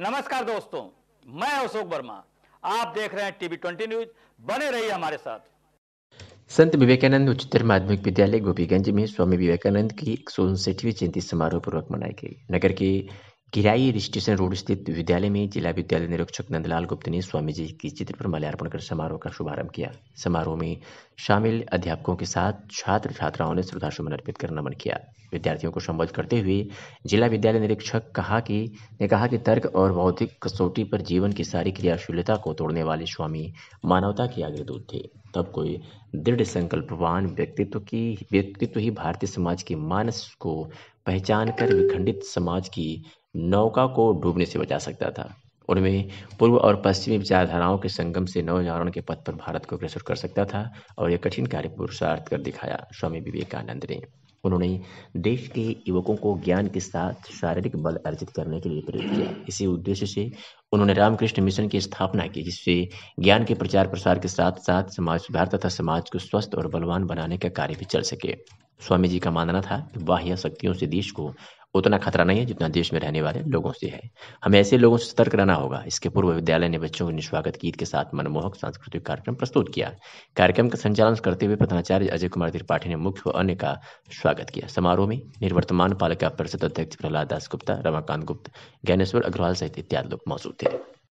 नमस्कार दोस्तों मैं अशोक वर्मा आप देख रहे हैं टीवी ट्वेंटी न्यूज बने रहिए हमारे साथ संत विवेकानंद उच्चतर माध्यमिक विद्यालय गोपीगंज में स्वामी विवेकानंद की एक सौ उनसठवीं जयंती समारोह पूर्वक मनाई गई नगर के किराई स्टेशन रोड स्थित विद्यालय में जिला विद्यालय निरीक्षक नंदलाल गुप्त ने स्वामी जी की चित्र पर माल्यार्पण कर समारोह का शुभारंभ किया समारोह में शामिल अध्यापकों के साथ छात्र छात्राओं ने श्रद्धासुमन अर्पित कर नमन किया विद्यार्थियों को संबोधित करते हुए जिला विद्यालय निरीक्षक कहा कि ने कहा कि तर्क और बौद्धिक कसौटी पर जीवन की सारी क्रियाशीलता को तोड़ने वाले स्वामी मानवता के दूध थे तब कोई दृढ़ संकल्पवान व्यक्तित्व की व्यक्तित्व ही भारतीय समाज के मानस को पहचान कर विखंडित समाज की नौका को डूबने से बचा सकता था उनमें पूर्व और पश्चिमी विचारधाराओं के संगम से नव जागरण के पथ पर भारत को अग्रसर कर सकता था और यह कठिन कार्य पुरुषार्थ कर दिखाया स्वामी विवेकानंद ने उन्होंने देश के युवकों को ज्ञान के साथ शारीरिक बल अर्जित करने के लिए प्रेरित किया इसी उद्देश्य से उन्होंने रामकृष्ण मिशन की स्थापना की जिससे ज्ञान के प्रचार प्रसार के साथ साथ समाज सुधार तथा समाज को स्वस्थ और बलवान बनाने का कार्य भी चल सके स्वामी जी का मानना था कि बाह्य शक्तियों से देश को उतना खतरा नहीं है जितना देश में रहने वाले लोगों से है हमें ऐसे लोगों से सतर्क रहना होगा इसके पूर्व विद्यालय ने बच्चों के निस्वागत गीत के साथ मनमोहक सांस्कृतिक कार्यक्रम प्रस्तुत किया कार्यक्रम का संचालन करते हुए प्रधानाचार्य अजय कुमार त्रिपाठी ने मुख्य व अन्य का स्वागत किया समारोह में निर्वर्तमान पालिका परिषद अध्यक्ष प्रहलाद दास गुप्ता रमाकांत गुप्त ज्ञानेश्वर अग्रवाल सहित इत्यादि लोग मौजूद थे